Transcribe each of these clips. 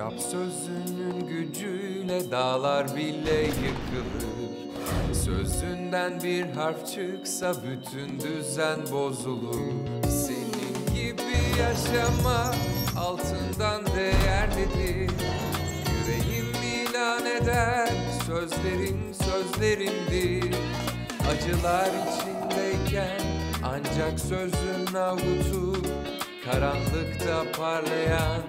Rab sözünün gücüyle dağlar bile yıkılır Sözünden bir harf çıksa bütün düzen bozulur Senin gibi yaşama altından değerlidir Yüreğim ilan eder sözlerin sözlerindir. Acılar içindeyken ancak sözün avutu Karanlıkta parlayan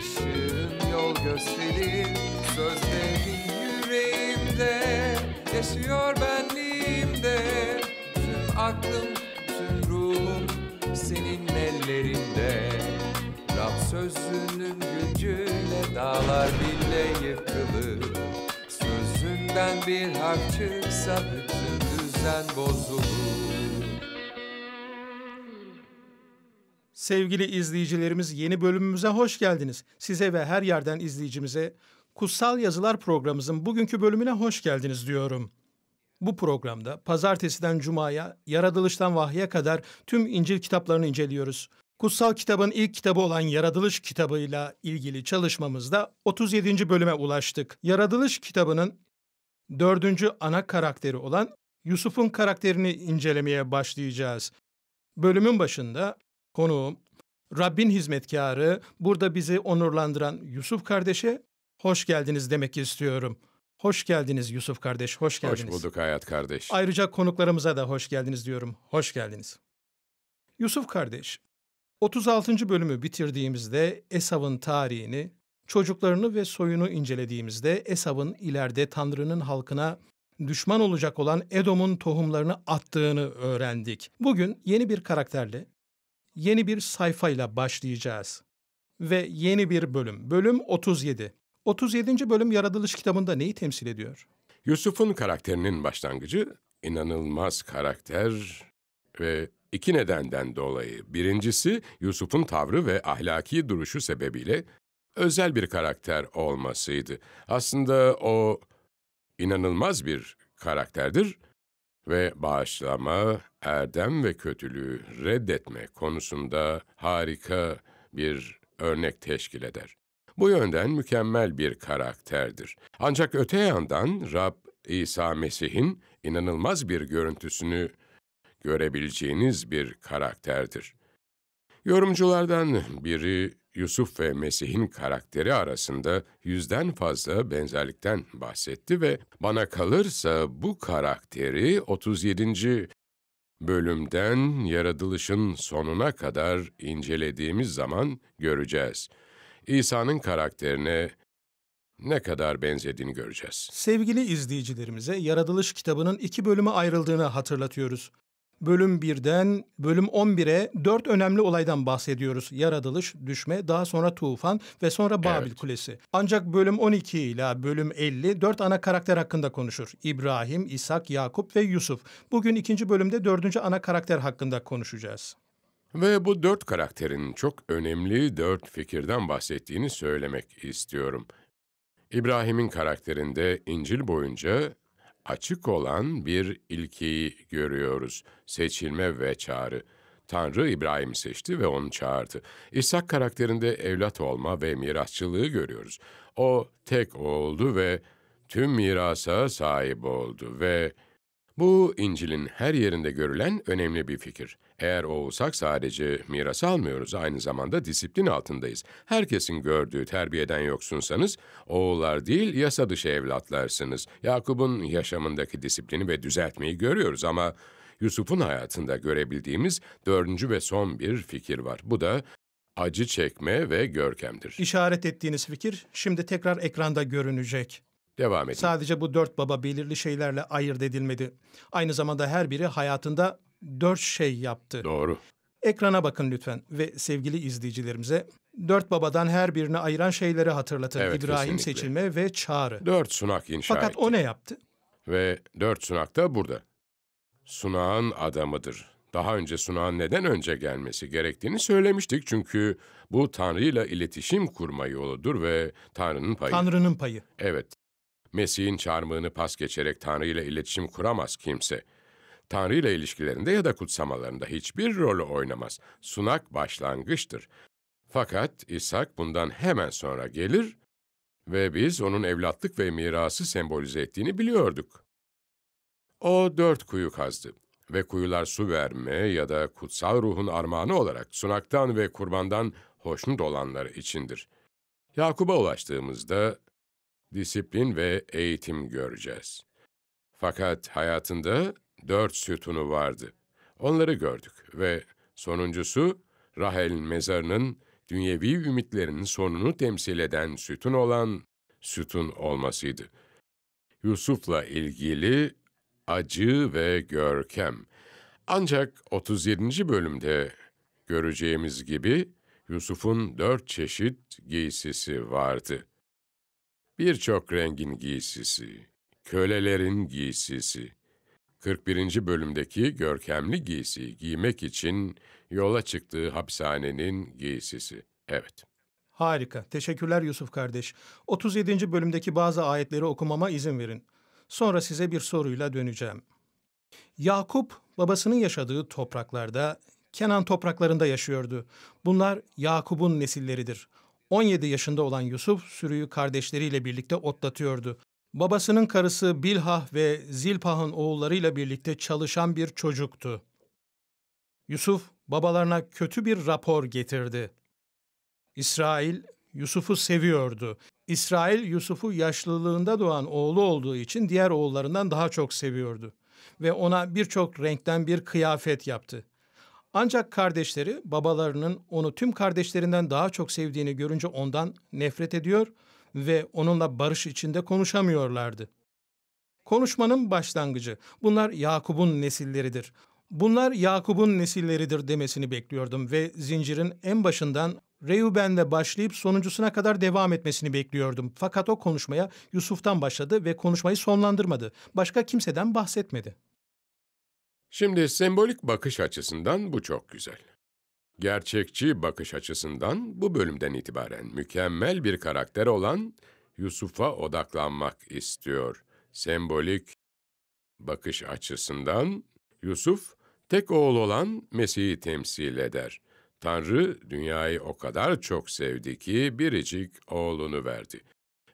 Işığın yol gösterir Sözlerin yüreğimde Yaşıyor benliğimde Tüm aklım, tüm ruhum Senin ellerinde Rab sözünün gücüyle Dağlar bile yıkılır Sözünden bir harf çıksa Bütün düzen bozulur Sevgili izleyicilerimiz yeni bölümümüze hoş geldiniz. Size ve her yerden izleyicimize Kutsal Yazılar programımızın bugünkü bölümüne hoş geldiniz diyorum. Bu programda pazartesiden cumaya, yaratılıştan vahye kadar tüm İncil kitaplarını inceliyoruz. Kutsal kitabın ilk kitabı olan Yaratılış kitabıyla ilgili çalışmamızda 37. bölüme ulaştık. Yaratılış kitabının dördüncü ana karakteri olan Yusuf'un karakterini incelemeye başlayacağız. Bölümün başında Konuğum, Rabbin hizmetkarı, burada bizi onurlandıran Yusuf kardeşe hoş geldiniz demek istiyorum. Hoş geldiniz Yusuf kardeş, hoş geldiniz. Hoş bulduk Hayat kardeş. Ayrıca konuklarımıza da hoş geldiniz diyorum, hoş geldiniz. Yusuf kardeş, 36. bölümü bitirdiğimizde Esav'ın tarihini, çocuklarını ve soyunu incelediğimizde Esav'ın ileride Tanrı'nın halkına düşman olacak olan Edom'un tohumlarını attığını öğrendik. Bugün yeni bir karakterle yeni bir sayfayla başlayacağız. Ve yeni bir bölüm. Bölüm 37. 37. bölüm yaratılış kitabında neyi temsil ediyor? Yusuf'un karakterinin başlangıcı inanılmaz karakter ve iki nedenden dolayı. Birincisi Yusuf'un tavrı ve ahlaki duruşu sebebiyle özel bir karakter olmasıydı. Aslında o inanılmaz bir karakterdir ve bağışlama, erdem ve kötülüğü reddetme konusunda harika bir örnek teşkil eder. Bu yönden mükemmel bir karakterdir. Ancak öte yandan Rab İsa Mesih'in inanılmaz bir görüntüsünü görebileceğiniz bir karakterdir. Yorumculardan biri Yusuf ve Mesih'in karakteri arasında yüzden fazla benzerlikten bahsetti ve bana kalırsa bu karakteri 37. Bölümden yaratılışın sonuna kadar incelediğimiz zaman göreceğiz. İsa'nın karakterine ne kadar benzediğini göreceğiz. Sevgili izleyicilerimize Yaratılış kitabının iki bölüme ayrıldığını hatırlatıyoruz bölüm 1'den bölüm 11'e 4 önemli olaydan bahsediyoruz. Yaratılış, düşme, daha sonra tufan ve sonra Babil evet. Kulesi. Ancak bölüm 12 ile bölüm 50 4 ana karakter hakkında konuşur. İbrahim, İshak, Yakup ve Yusuf. Bugün ikinci bölümde dördüncü ana karakter hakkında konuşacağız. Ve bu dört karakterin çok önemli dört fikirden bahsettiğini söylemek istiyorum. İbrahim'in karakterinde İncil boyunca açık olan bir ilkeyi görüyoruz. Seçilme ve çağrı. Tanrı İbrahim seçti ve onu çağırdı. İshak karakterinde evlat olma ve mirasçılığı görüyoruz. O tek oğuldu ve tüm mirasa sahip oldu ve bu, İncil'in her yerinde görülen önemli bir fikir. Eğer oğulsak sadece miras almıyoruz, aynı zamanda disiplin altındayız. Herkesin gördüğü terbiyeden yoksunsanız, oğullar değil yasa dışı evlatlarsınız. Yakup'un yaşamındaki disiplini ve düzeltmeyi görüyoruz ama Yusuf'un hayatında görebildiğimiz dördüncü ve son bir fikir var. Bu da acı çekme ve görkemdir. İşaret ettiğiniz fikir şimdi tekrar ekranda görünecek. Devam edin. Sadece bu dört baba belirli şeylerle ayırt edilmedi. Aynı zamanda her biri hayatında dört şey yaptı. Doğru. Ekrana bakın lütfen ve sevgili izleyicilerimize dört babadan her birini ayıran şeyleri hatırlatın. Evet, İbrahim kesinlikle. seçilme ve çağrı. Dört sunak inşa Fakat etti. o ne yaptı? Ve dört sunak da burada. Sunağın adamıdır. Daha önce sunağın neden önce gelmesi gerektiğini söylemiştik çünkü bu Tanrı'yla iletişim kurma yoludur ve Tanrı'nın payı. Tanrı'nın payı. Evet, Mesih'in çarmığını pas geçerek Tanrı ile iletişim kuramaz kimse. Tanrı ile ilişkilerinde ya da kutsamalarında hiçbir rolü oynamaz. Sunak başlangıçtır. Fakat İshak bundan hemen sonra gelir ve biz onun evlatlık ve mirası sembolize ettiğini biliyorduk. O dört kuyu kazdı ve kuyular su verme ya da kutsal ruhun armağanı olarak sunaktan ve kurbandan hoşnut olanları içindir. Yakub'a ulaştığımızda disiplin ve eğitim göreceğiz. Fakat hayatında dört sütunu vardı. Onları gördük ve sonuncusu Rahel mezarının dünyevi ümitlerinin sonunu temsil eden sütun olan sütun olmasıydı. Yusuf'la ilgili acı ve görkem. Ancak 37. bölümde göreceğimiz gibi Yusuf'un dört çeşit giysisi vardı.'' birçok rengin giysisi, kölelerin giysisi, 41. bölümdeki görkemli giysiyi giymek için yola çıktığı hapishanenin giysisi. Evet. Harika. Teşekkürler Yusuf kardeş. 37. bölümdeki bazı ayetleri okumama izin verin. Sonra size bir soruyla döneceğim. Yakup babasının yaşadığı topraklarda Kenan topraklarında yaşıyordu. Bunlar Yakup'un nesilleridir. 17 yaşında olan Yusuf sürüyü kardeşleriyle birlikte otlatıyordu. Babasının karısı Bilhah ve Zilpah'ın oğullarıyla birlikte çalışan bir çocuktu. Yusuf babalarına kötü bir rapor getirdi. İsrail Yusuf'u seviyordu. İsrail Yusuf'u yaşlılığında doğan oğlu olduğu için diğer oğullarından daha çok seviyordu ve ona birçok renkten bir kıyafet yaptı. Ancak kardeşleri babalarının onu tüm kardeşlerinden daha çok sevdiğini görünce ondan nefret ediyor ve onunla barış içinde konuşamıyorlardı. Konuşmanın başlangıcı. Bunlar Yakup'un nesilleridir. Bunlar Yakup'un nesilleridir demesini bekliyordum ve zincirin en başından Reuben'le başlayıp sonuncusuna kadar devam etmesini bekliyordum. Fakat o konuşmaya Yusuf'tan başladı ve konuşmayı sonlandırmadı. Başka kimseden bahsetmedi. Şimdi sembolik bakış açısından bu çok güzel. Gerçekçi bakış açısından bu bölümden itibaren mükemmel bir karakter olan Yusuf'a odaklanmak istiyor. Sembolik bakış açısından Yusuf, tek oğul olan Mesih'i temsil eder. Tanrı dünyayı o kadar çok sevdi ki biricik oğlunu verdi.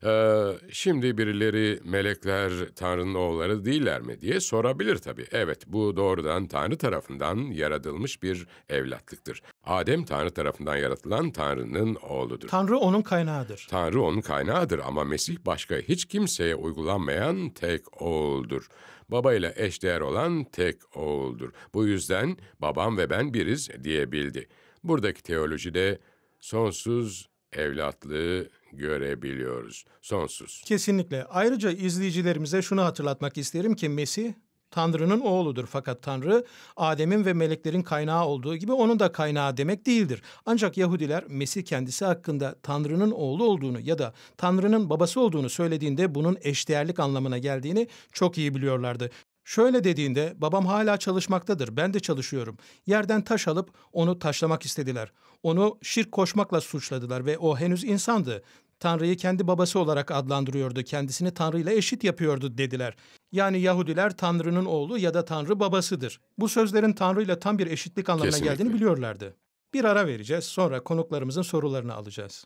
Ee, şimdi birileri melekler Tanrı'nın oğulları değiller mi diye sorabilir tabii. Evet bu doğrudan Tanrı tarafından yaratılmış bir evlatlıktır. Adem Tanrı tarafından yaratılan Tanrı'nın oğludur. Tanrı onun kaynağıdır. Tanrı onun kaynağıdır ama Mesih başka hiç kimseye uygulanmayan tek oğuldur. Babayla eşdeğer olan tek oğuldur. Bu yüzden babam ve ben biriz diyebildi. Buradaki teolojide sonsuz evlatlığı görebiliyoruz. Sonsuz. Kesinlikle. Ayrıca izleyicilerimize şunu hatırlatmak isterim ki Mesih Tanrı'nın oğludur fakat Tanrı Adem'in ve meleklerin kaynağı olduğu gibi onun da kaynağı demek değildir. Ancak Yahudiler Mesih kendisi hakkında Tanrı'nın oğlu olduğunu ya da Tanrı'nın babası olduğunu söylediğinde bunun eşdeğerlik anlamına geldiğini çok iyi biliyorlardı. Şöyle dediğinde babam hala çalışmaktadır ben de çalışıyorum. Yerden taş alıp onu taşlamak istediler. Onu şirk koşmakla suçladılar ve o henüz insandı. Tanrı'yı kendi babası olarak adlandırıyordu. Kendisini Tanrı ile eşit yapıyordu dediler. Yani Yahudiler Tanrı'nın oğlu ya da Tanrı babasıdır. Bu sözlerin Tanrı ile tam bir eşitlik anlamına Kesinlikle. geldiğini biliyorlardı. Bir ara vereceğiz, sonra konuklarımızın sorularını alacağız.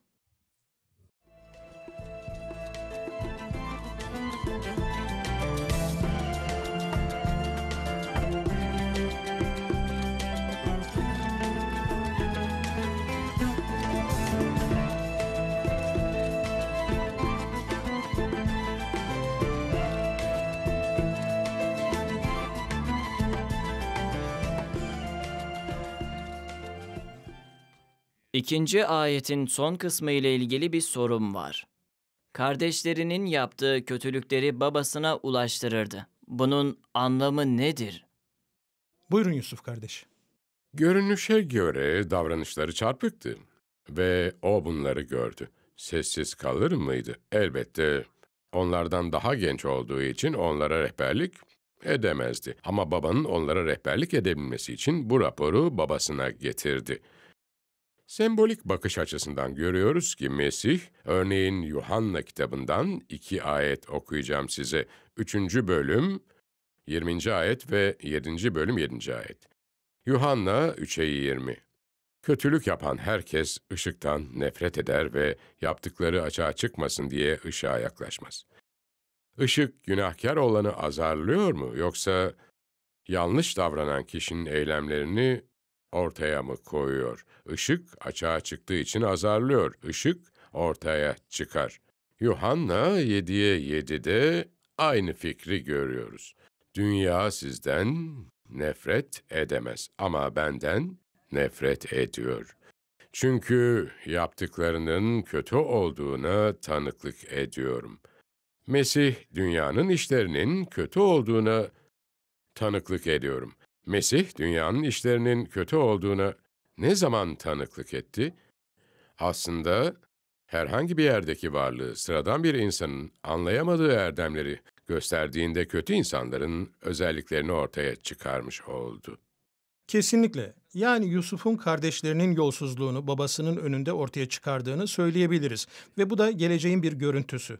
İkinci ayetin son kısmı ile ilgili bir sorum var. Kardeşlerinin yaptığı kötülükleri babasına ulaştırırdı. Bunun anlamı nedir? Buyurun Yusuf kardeş. Görünüşe göre davranışları çarpıktı ve o bunları gördü. Sessiz kalır mıydı? Elbette onlardan daha genç olduğu için onlara rehberlik edemezdi. Ama babanın onlara rehberlik edebilmesi için bu raporu babasına getirdi. Sembolik bakış açısından görüyoruz ki Mesih, örneğin Yuhanna kitabından iki ayet okuyacağım size. Üçüncü bölüm 20. ayet ve 7. bölüm 7. ayet. Yuhanna 3'e 20. Kötülük yapan herkes ışıktan nefret eder ve yaptıkları açığa çıkmasın diye ışığa yaklaşmaz. Işık günahkar olanı azarlıyor mu yoksa yanlış davranan kişinin eylemlerini ortaya mı koyuyor? Işık açığa çıktığı için azarlıyor. Işık ortaya çıkar. Yuhanna 7'ye 7'de aynı fikri görüyoruz. Dünya sizden nefret edemez ama benden nefret ediyor. Çünkü yaptıklarının kötü olduğuna tanıklık ediyorum. Mesih dünyanın işlerinin kötü olduğuna tanıklık ediyorum. Mesih dünyanın işlerinin kötü olduğuna ne zaman tanıklık etti? Aslında herhangi bir yerdeki varlığı sıradan bir insanın anlayamadığı erdemleri gösterdiğinde kötü insanların özelliklerini ortaya çıkarmış oldu. Kesinlikle. Yani Yusuf'un kardeşlerinin yolsuzluğunu babasının önünde ortaya çıkardığını söyleyebiliriz ve bu da geleceğin bir görüntüsü.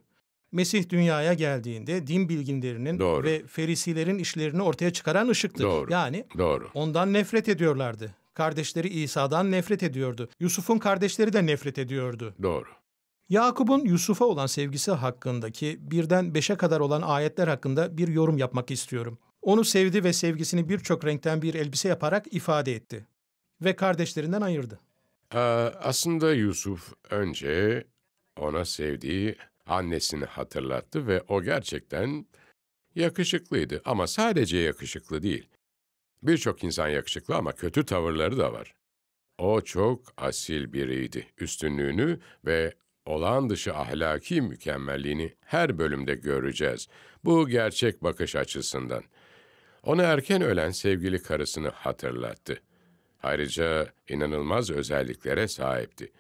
Mesih dünyaya geldiğinde din bilginlerinin Doğru. ve ferisilerin işlerini ortaya çıkaran ışıktı. Doğru. Yani Doğru. ondan nefret ediyorlardı. Kardeşleri İsa'dan nefret ediyordu. Yusuf'un kardeşleri de nefret ediyordu. Doğru. Yakup'un Yusuf'a olan sevgisi hakkındaki birden beşe kadar olan ayetler hakkında bir yorum yapmak istiyorum. Onu sevdi ve sevgisini birçok renkten bir elbise yaparak ifade etti ve kardeşlerinden ayırdı. Ee, aslında Yusuf önce ona sevdiği annesini hatırlattı ve o gerçekten yakışıklıydı ama sadece yakışıklı değil. Birçok insan yakışıklı ama kötü tavırları da var. O çok asil biriydi. Üstünlüğünü ve olağan dışı ahlaki mükemmelliğini her bölümde göreceğiz. Bu gerçek bakış açısından. Ona erken ölen sevgili karısını hatırlattı. Ayrıca inanılmaz özelliklere sahipti.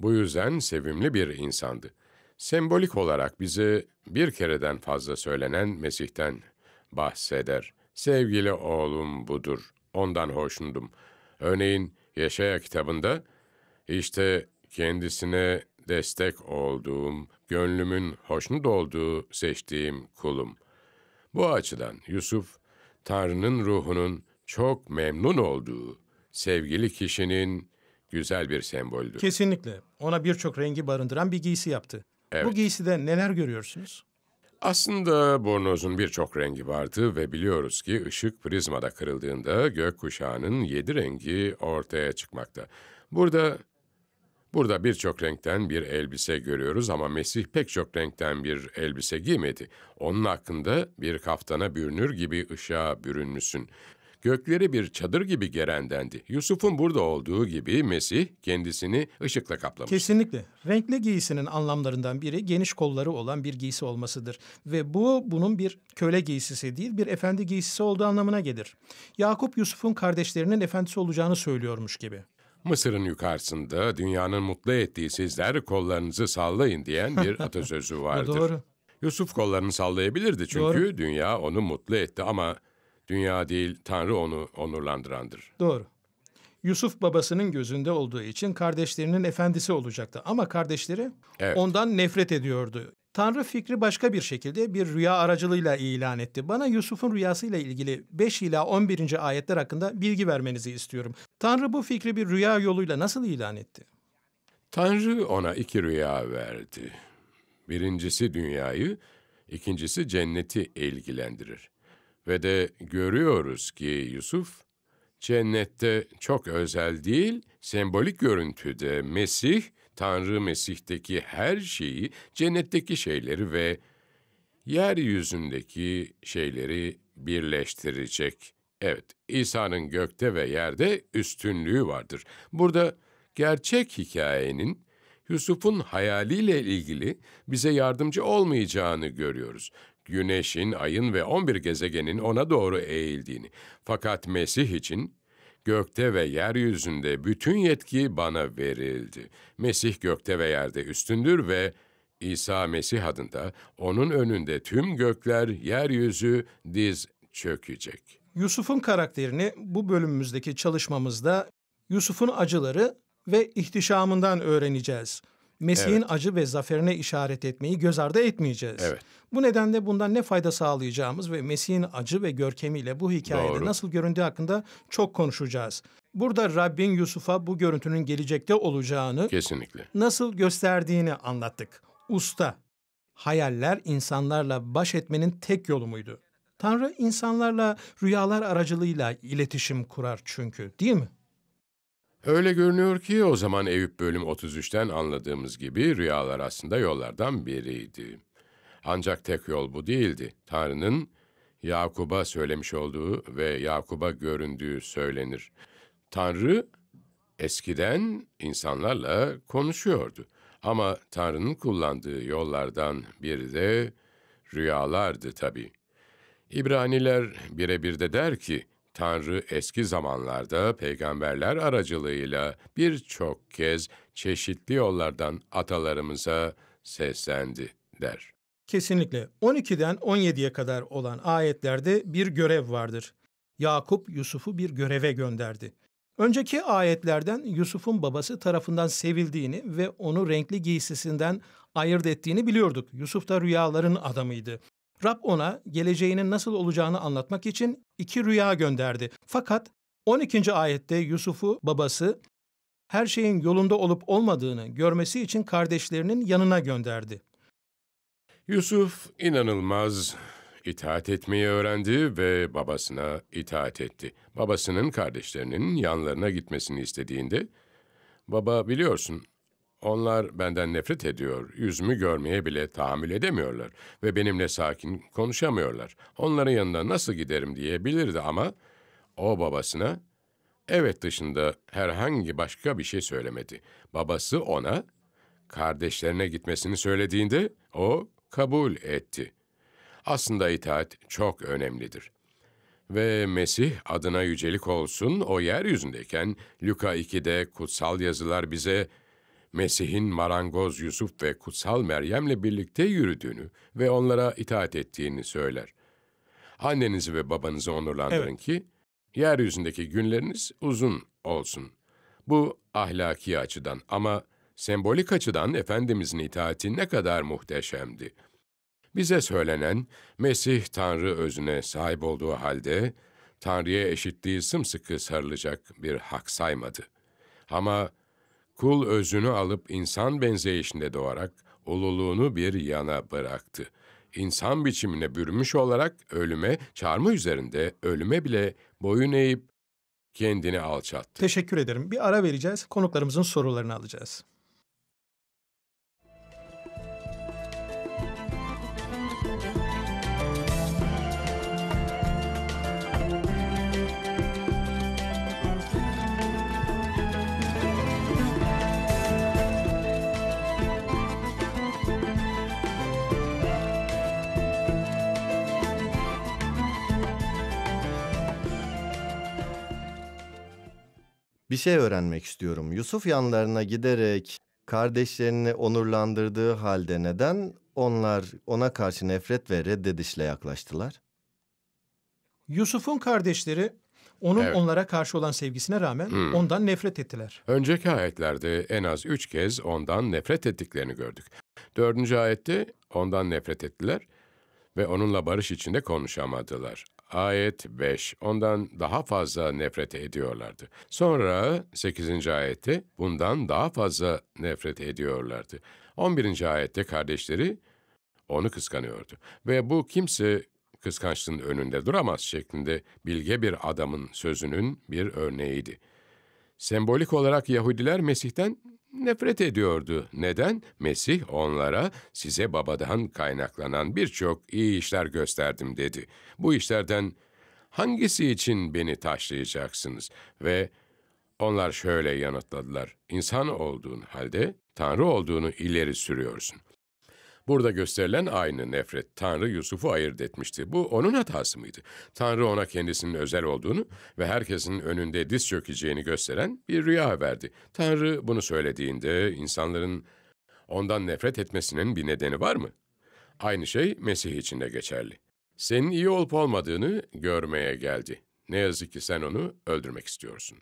Bu yüzden sevimli bir insandı sembolik olarak bizi bir kereden fazla söylenen Mesih'ten bahseder. Sevgili oğlum budur, ondan hoşnudum. Örneğin Yaşaya kitabında, işte kendisine destek olduğum, gönlümün hoşnut olduğu, seçtiğim kulum. Bu açıdan Yusuf, Tanrı'nın ruhunun çok memnun olduğu, sevgili kişinin güzel bir semboldür. Kesinlikle. Ona birçok rengi barındıran bir giysi yaptı. Evet. Bu giyside neler görüyorsunuz? Aslında bornozun birçok rengi vardı ve biliyoruz ki ışık prizmada kırıldığında gökkuşağının yedi rengi ortaya çıkmakta. Burada Burada birçok renkten bir elbise görüyoruz ama Mesih pek çok renkten bir elbise giymedi. Onun hakkında bir kaftana bürünür gibi ışığa bürünmüşsün. Gökleri bir çadır gibi gerendendi. Yusuf'un burada olduğu gibi Mesih kendisini ışıkla kaplamış. Kesinlikle. Renkli giysinin anlamlarından biri geniş kolları olan bir giysi olmasıdır. Ve bu bunun bir köle giysisi değil bir efendi giysisi olduğu anlamına gelir. Yakup Yusuf'un kardeşlerinin efendisi olacağını söylüyormuş gibi. Mısır'ın yukarısında dünyanın mutlu ettiği sizler kollarınızı sallayın diyen bir atasözü vardır. Doğru. Yusuf kollarını sallayabilirdi çünkü Doğru. dünya onu mutlu etti ama Dünya değil Tanrı onu onurlandırandır. Doğru. Yusuf babasının gözünde olduğu için kardeşlerinin efendisi olacaktı. Ama kardeşleri evet. ondan nefret ediyordu. Tanrı fikri başka bir şekilde bir rüya aracılığıyla ilan etti. Bana Yusuf'un rüyasıyla ilgili 5 ila 11. ayetler hakkında bilgi vermenizi istiyorum. Tanrı bu fikri bir rüya yoluyla nasıl ilan etti? Tanrı ona iki rüya verdi. Birincisi dünyayı, ikincisi cenneti ilgilendirir. Ve de görüyoruz ki Yusuf, cennette çok özel değil, sembolik görüntüde Mesih, Tanrı Mesih'teki her şeyi, cennetteki şeyleri ve yeryüzündeki şeyleri birleştirecek. Evet, İsa'nın gökte ve yerde üstünlüğü vardır. Burada gerçek hikayenin Yusuf'un hayaliyle ilgili bize yardımcı olmayacağını görüyoruz. Güneş'in, ayın ve on bir gezegenin ona doğru eğildiğini. Fakat Mesih için gökte ve yeryüzünde bütün yetki bana verildi. Mesih gökte ve yerde üstündür ve İsa Mesih adında onun önünde tüm gökler, yeryüzü diz çökecek. Yusuf'un karakterini bu bölümümüzdeki çalışmamızda Yusuf'un acıları ve ihtişamından öğreneceğiz. Mesih'in evet. acı ve zaferine işaret etmeyi göz ardı etmeyeceğiz. Evet. Bu nedenle bundan ne fayda sağlayacağımız ve Mesih'in acı ve görkemiyle bu hikayede Doğru. nasıl göründüğü hakkında çok konuşacağız. Burada Rabbin Yusuf'a bu görüntünün gelecekte olacağını, kesinlikle nasıl gösterdiğini anlattık. Usta, hayaller insanlarla baş etmenin tek yolu muydu? Tanrı insanlarla rüyalar aracılığıyla iletişim kurar çünkü, değil mi? Öyle görünüyor ki o zaman Eyüp bölüm 33'ten anladığımız gibi rüyalar aslında yollardan biriydi. Ancak tek yol bu değildi. Tanrı'nın Yakub'a söylemiş olduğu ve Yakub'a göründüğü söylenir. Tanrı eskiden insanlarla konuşuyordu. Ama Tanrı'nın kullandığı yollardan biri de rüyalardı tabii. İbraniler birebir de der ki, Tanrı eski zamanlarda peygamberler aracılığıyla birçok kez çeşitli yollardan atalarımıza seslendi der. Kesinlikle 12'den 17'ye kadar olan ayetlerde bir görev vardır. Yakup Yusuf'u bir göreve gönderdi. Önceki ayetlerden Yusuf'un babası tarafından sevildiğini ve onu renkli giysisinden ayırt ettiğini biliyorduk. Yusuf da rüyaların adamıydı. Rab ona geleceğinin nasıl olacağını anlatmak için iki rüya gönderdi. Fakat 12. ayette Yusuf'u babası her şeyin yolunda olup olmadığını görmesi için kardeşlerinin yanına gönderdi. Yusuf inanılmaz itaat etmeyi öğrendi ve babasına itaat etti. Babasının kardeşlerinin yanlarına gitmesini istediğinde, baba biliyorsun onlar benden nefret ediyor, yüzümü görmeye bile tahammül edemiyorlar ve benimle sakin konuşamıyorlar. Onların yanına nasıl giderim diyebilirdi ama o babasına evet dışında herhangi başka bir şey söylemedi. Babası ona kardeşlerine gitmesini söylediğinde o kabul etti. Aslında itaat çok önemlidir. Ve Mesih adına yücelik olsun o yeryüzündeyken Luka 2'de kutsal yazılar bize Mesih'in marangoz Yusuf ve kutsal Meryem'le birlikte yürüdüğünü ve onlara itaat ettiğini söyler. Annenizi ve babanızı onurlandırın evet. ki, yeryüzündeki günleriniz uzun olsun. Bu ahlaki açıdan ama sembolik açıdan Efendimizin itaati ne kadar muhteşemdi. Bize söylenen, Mesih Tanrı özüne sahip olduğu halde, Tanrı'ya eşitliği sımsıkı sarılacak bir hak saymadı. Ama Kul özünü alıp insan benzeyişinde doğarak ululuğunu bir yana bıraktı. İnsan biçimine bürünmüş olarak ölüme, çarmı üzerinde ölüme bile boyun eğip kendini alçattı. Teşekkür ederim. Bir ara vereceğiz. Konuklarımızın sorularını alacağız. bir şey öğrenmek istiyorum. Yusuf yanlarına giderek kardeşlerini onurlandırdığı halde neden onlar ona karşı nefret ve reddedişle yaklaştılar? Yusuf'un kardeşleri onun Evet. onlara karşı olan sevgisine rağmen hmm. ondan nefret ettiler. Önceki ayetlerde en az üç kez ondan nefret ettiklerini gördük. Dördüncü ayette ondan nefret ettiler ve onunla barış içinde konuşamadılar ayet 5 ondan daha fazla nefret ediyorlardı. Sonra 8. ayette bundan daha fazla nefret ediyorlardı. 11. ayette kardeşleri onu kıskanıyordu. Ve bu kimse kıskançlığın önünde duramaz şeklinde bilge bir adamın sözünün bir örneğiydi. Sembolik olarak Yahudiler Mesih'ten nefret ediyordu. Neden? Mesih onlara size babadan kaynaklanan birçok iyi işler gösterdim dedi. Bu işlerden hangisi için beni taşlayacaksınız? Ve onlar şöyle yanıtladılar. İnsan olduğun halde Tanrı olduğunu ileri sürüyorsun. Burada gösterilen aynı nefret Tanrı Yusuf'u ayırt etmişti. Bu onun hatası mıydı? Tanrı ona kendisinin özel olduğunu ve herkesin önünde diz çökeceğini gösteren bir rüya verdi. Tanrı bunu söylediğinde insanların ondan nefret etmesinin bir nedeni var mı? Aynı şey Mesih için de geçerli. Senin iyi olup olmadığını görmeye geldi. Ne yazık ki sen onu öldürmek istiyorsun.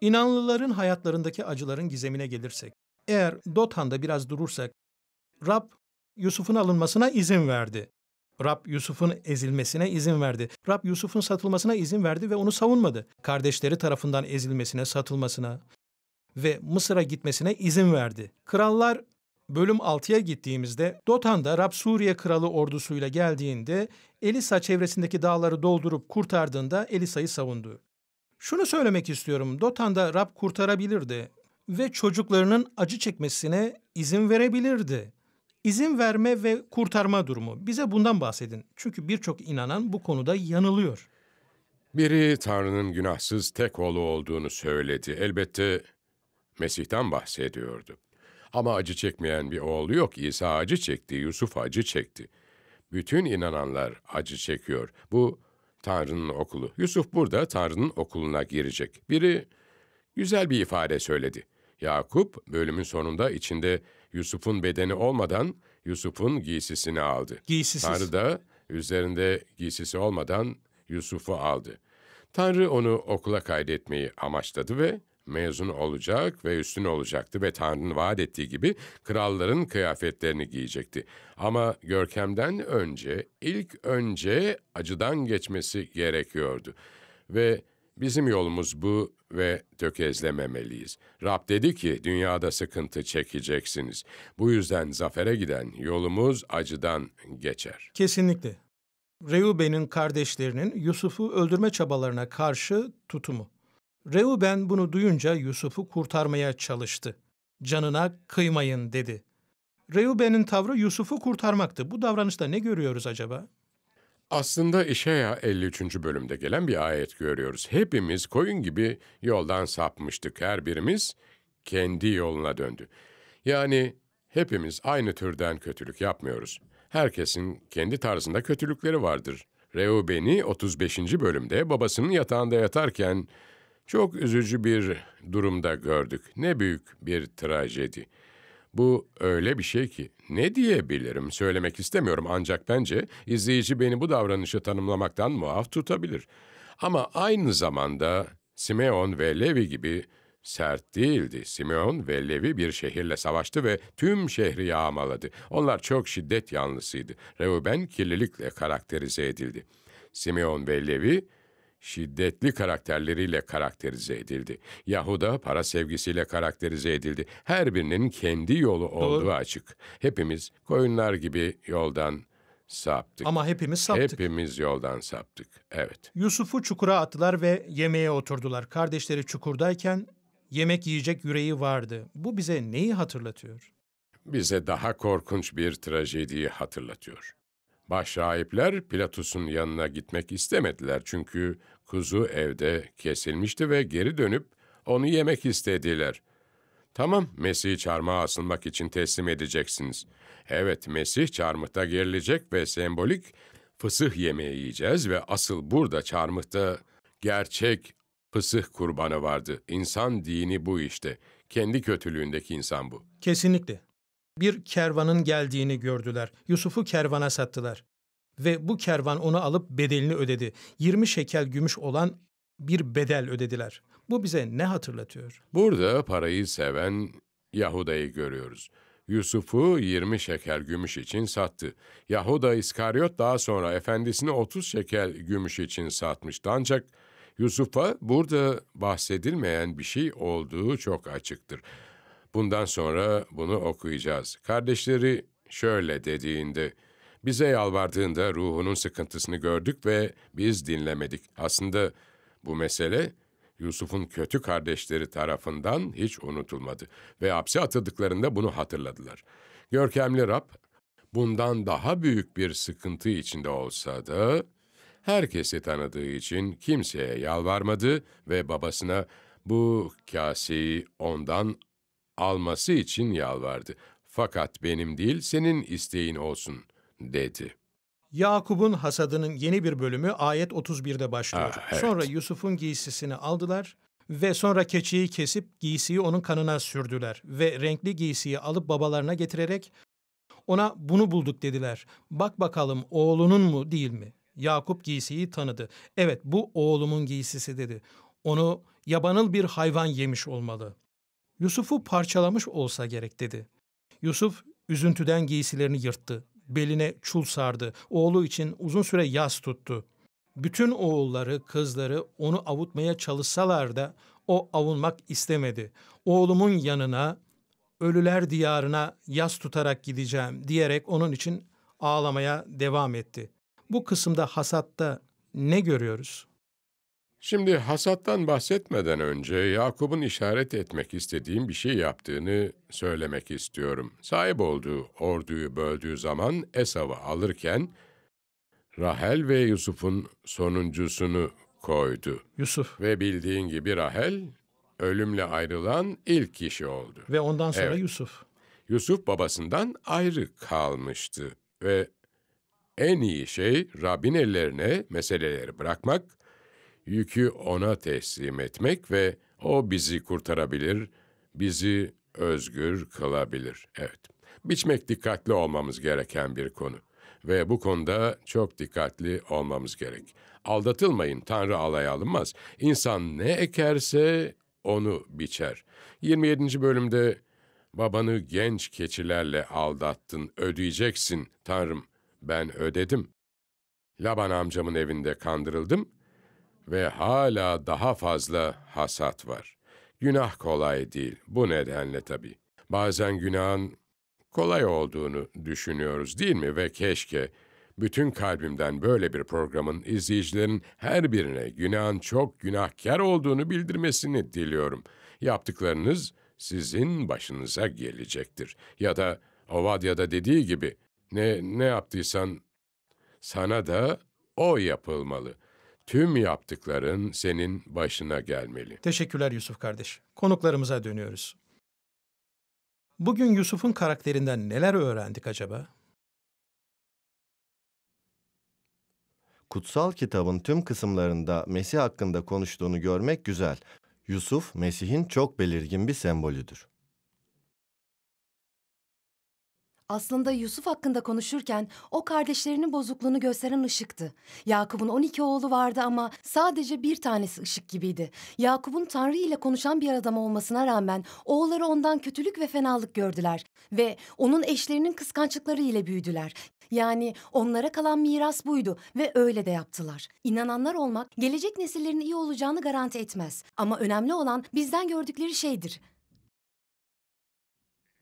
İnanlıların hayatlarındaki acıların gizemine gelirsek, eğer Dothan'da biraz durursak, Rab Yusuf'un alınmasına izin verdi. Rab Yusuf'un ezilmesine izin verdi. Rab Yusuf'un satılmasına izin verdi ve onu savunmadı. Kardeşleri tarafından ezilmesine, satılmasına ve Mısır'a gitmesine izin verdi. Krallar bölüm 6'ya gittiğimizde Dotan'da Rab Suriye kralı ordusuyla geldiğinde Elisa çevresindeki dağları doldurup kurtardığında Elisa'yı savundu. Şunu söylemek istiyorum. Dotan'da Rab kurtarabilirdi ve çocuklarının acı çekmesine izin verebilirdi. İzin verme ve kurtarma durumu. Bize bundan bahsedin. Çünkü birçok inanan bu konuda yanılıyor. Biri Tanrı'nın günahsız tek oğlu olduğunu söyledi. Elbette Mesih'ten bahsediyordu. Ama acı çekmeyen bir oğlu yok. İsa acı çekti, Yusuf acı çekti. Bütün inananlar acı çekiyor. Bu Tanrı'nın okulu. Yusuf burada Tanrı'nın okuluna girecek. Biri güzel bir ifade söyledi. Yakup bölümün sonunda içinde Yusuf'un bedeni olmadan Yusuf'un giysisini aldı. Giysisiz. Tanrı da üzerinde giysisi olmadan Yusuf'u aldı. Tanrı onu okula kaydetmeyi amaçladı ve mezun olacak ve üstün olacaktı ve Tanrı'nın vaat ettiği gibi kralların kıyafetlerini giyecekti. Ama görkemden önce, ilk önce acıdan geçmesi gerekiyordu. Ve Bizim yolumuz bu ve tökezlememeliyiz. Rab dedi ki dünyada sıkıntı çekeceksiniz. Bu yüzden zafere giden yolumuz acıdan geçer. Kesinlikle. Reuben'in kardeşlerinin Yusuf'u öldürme çabalarına karşı tutumu. Reuben bunu duyunca Yusuf'u kurtarmaya çalıştı. Canına kıymayın dedi. Reuben'in tavrı Yusuf'u kurtarmaktı. Bu davranışta ne görüyoruz acaba? Aslında İşeya 53. bölümde gelen bir ayet görüyoruz. Hepimiz koyun gibi yoldan sapmıştık. Her birimiz kendi yoluna döndü. Yani hepimiz aynı türden kötülük yapmıyoruz. Herkesin kendi tarzında kötülükleri vardır. Reuben'i 35. bölümde babasının yatağında yatarken çok üzücü bir durumda gördük. Ne büyük bir trajedi. Bu öyle bir şey ki ne diyebilirim söylemek istemiyorum ancak bence izleyici beni bu davranışı tanımlamaktan muaf tutabilir. Ama aynı zamanda Simeon ve Levi gibi sert değildi. Simeon ve Levi bir şehirle savaştı ve tüm şehri yağmaladı. Onlar çok şiddet yanlısıydı. Reuben kirlilikle karakterize edildi. Simeon ve Levi şiddetli karakterleriyle karakterize edildi. Yahuda para sevgisiyle karakterize edildi. Her birinin kendi yolu olduğu Doğru. açık. Hepimiz koyunlar gibi yoldan saptık. Ama hepimiz saptık. Hepimiz yoldan saptık. Evet. Yusuf'u çukura attılar ve yemeğe oturdular. Kardeşleri çukurdayken yemek yiyecek yüreği vardı. Bu bize neyi hatırlatıyor? Bize daha korkunç bir trajediyi hatırlatıyor. Başrahipler Pilatus'un yanına gitmek istemediler çünkü Kuzu evde kesilmişti ve geri dönüp onu yemek istediler. Tamam, Mesih çarmıha asılmak için teslim edeceksiniz. Evet, Mesih çarmıhta gerilecek ve sembolik fısıh yemeği yiyeceğiz ve asıl burada çarmıhta gerçek fısıh kurbanı vardı. İnsan dini bu işte. Kendi kötülüğündeki insan bu. Kesinlikle. Bir kervanın geldiğini gördüler. Yusuf'u kervana sattılar. Ve bu kervan onu alıp bedelini ödedi. 20 şekel gümüş olan bir bedel ödediler. Bu bize ne hatırlatıyor? Burada parayı seven Yahuda'yı görüyoruz. Yusuf'u 20 şeker gümüş için sattı. Yahuda İskaryot daha sonra efendisini 30 şeker gümüş için satmıştı. Ancak Yusuf'a burada bahsedilmeyen bir şey olduğu çok açıktır. Bundan sonra bunu okuyacağız. Kardeşleri şöyle dediğinde, bize yalvardığında ruhunun sıkıntısını gördük ve biz dinlemedik. Aslında bu mesele Yusuf'un kötü kardeşleri tarafından hiç unutulmadı ve hapse atıldıklarında bunu hatırladılar. Görkemli Rab, bundan daha büyük bir sıkıntı içinde olsa da herkesi tanıdığı için kimseye yalvarmadı ve babasına bu kaseyi ondan alması için yalvardı. Fakat benim değil senin isteğin olsun dedi. Yakup'un hasadının yeni bir bölümü ayet 31'de başlıyor. Ha, ah, evet. Sonra Yusuf'un giysisini aldılar ve sonra keçiyi kesip giysiyi onun kanına sürdüler ve renkli giysiyi alıp babalarına getirerek ona bunu bulduk dediler. Bak bakalım oğlunun mu değil mi? Yakup giysiyi tanıdı. Evet bu oğlumun giysisi dedi. Onu yabanıl bir hayvan yemiş olmalı. Yusuf'u parçalamış olsa gerek dedi. Yusuf üzüntüden giysilerini yırttı beline çul sardı. Oğlu için uzun süre yas tuttu. Bütün oğulları, kızları onu avutmaya çalışsalar da o avunmak istemedi. Oğlumun yanına, ölüler diyarına yas tutarak gideceğim diyerek onun için ağlamaya devam etti. Bu kısımda hasatta ne görüyoruz? Şimdi hasattan bahsetmeden önce Yakup'un işaret etmek istediğim bir şey yaptığını söylemek istiyorum. Sahip olduğu orduyu böldüğü zaman Esav'ı alırken Rahel ve Yusuf'un sonuncusunu koydu. Yusuf. Ve bildiğin gibi Rahel ölümle ayrılan ilk kişi oldu. Ve ondan sonra evet. Yusuf. Yusuf babasından ayrı kalmıştı ve en iyi şey Rabbin ellerine meseleleri bırakmak yükü ona teslim etmek ve o bizi kurtarabilir, bizi özgür kılabilir. Evet, biçmek dikkatli olmamız gereken bir konu ve bu konuda çok dikkatli olmamız gerek. Aldatılmayın, Tanrı alay alınmaz. İnsan ne ekerse onu biçer. 27. bölümde babanı genç keçilerle aldattın, ödeyeceksin Tanrım, ben ödedim. Laban amcamın evinde kandırıldım ve hala daha fazla hasat var. Günah kolay değil, bu nedenle tabii. Bazen günahın kolay olduğunu düşünüyoruz değil mi? Ve keşke bütün kalbimden böyle bir programın izleyicilerin her birine günahın çok günahkar olduğunu bildirmesini diliyorum. Yaptıklarınız sizin başınıza gelecektir. Ya da Ovadya'da dediği gibi ne ne yaptıysan sana da o yapılmalı. Tüm yaptıkların senin başına gelmeli. Teşekkürler Yusuf kardeş. Konuklarımıza dönüyoruz. Bugün Yusuf'un karakterinden neler öğrendik acaba? Kutsal kitabın tüm kısımlarında Mesih hakkında konuştuğunu görmek güzel. Yusuf, Mesih'in çok belirgin bir sembolüdür. Aslında Yusuf hakkında konuşurken o kardeşlerinin bozukluğunu gösteren ışıktı. Yakup'un 12 oğlu vardı ama sadece bir tanesi ışık gibiydi. Yakup'un Tanrı ile konuşan bir adam olmasına rağmen oğulları ondan kötülük ve fenalık gördüler ve onun eşlerinin kıskançlıkları ile büyüdüler. Yani onlara kalan miras buydu ve öyle de yaptılar. İnananlar olmak gelecek nesillerin iyi olacağını garanti etmez ama önemli olan bizden gördükleri şeydir.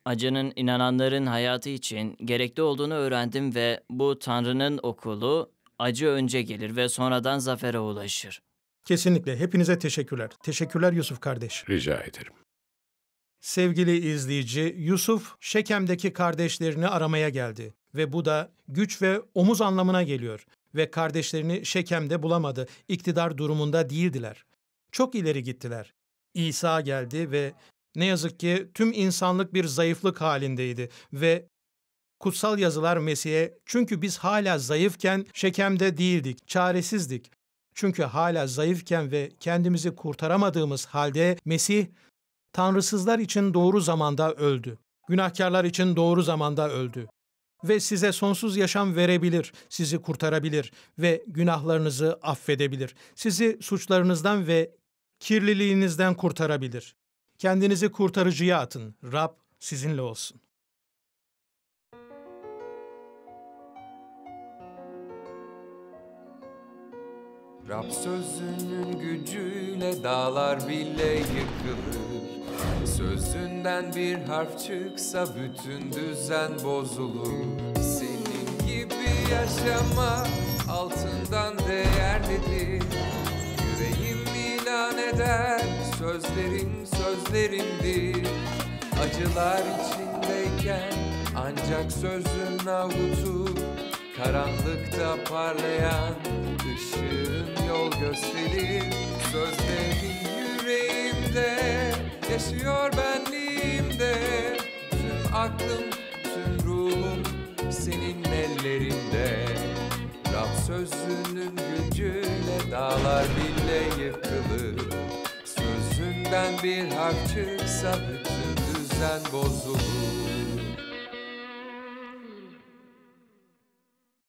Acının inananların hayatı için gerekli olduğunu öğrendim ve bu Tanrı'nın okulu acı önce gelir ve sonradan zafere ulaşır. Kesinlikle. Hepinize teşekkürler. Teşekkürler Yusuf kardeş. Rica ederim. Sevgili izleyici, Yusuf Şekem'deki kardeşlerini aramaya geldi ve bu da güç ve omuz anlamına geliyor ve kardeşlerini Şekem'de bulamadı. İktidar durumunda değildiler. Çok ileri gittiler. İsa geldi ve ne yazık ki tüm insanlık bir zayıflık halindeydi ve kutsal yazılar Mesih'e çünkü biz hala zayıfken şekemde değildik, çaresizdik. Çünkü hala zayıfken ve kendimizi kurtaramadığımız halde Mesih tanrısızlar için doğru zamanda öldü. Günahkarlar için doğru zamanda öldü ve size sonsuz yaşam verebilir, sizi kurtarabilir ve günahlarınızı affedebilir. Sizi suçlarınızdan ve kirliliğinizden kurtarabilir. Kendinizi kurtarıcıya atın. Rab sizinle olsun. Rab sözünün gücüyle dağlar bile yıkılır. Sözünden bir harf çıksa bütün düzen bozulur. Senin gibi yaşama altından değerlidir. Yüreğim ilan eder Sözlerim sözlerimdi Acılar içindeyken Ancak sözün avutu Karanlıkta parlayan ışığın yol gösterir Sözlerim yüreğimde Yaşıyor benliğimde Tüm aklım tüm ruhum Senin ellerinde Rab sözünün gücüyle dağlar bile yıkılır Gökten bir hak çıksa bütün düzen bozulur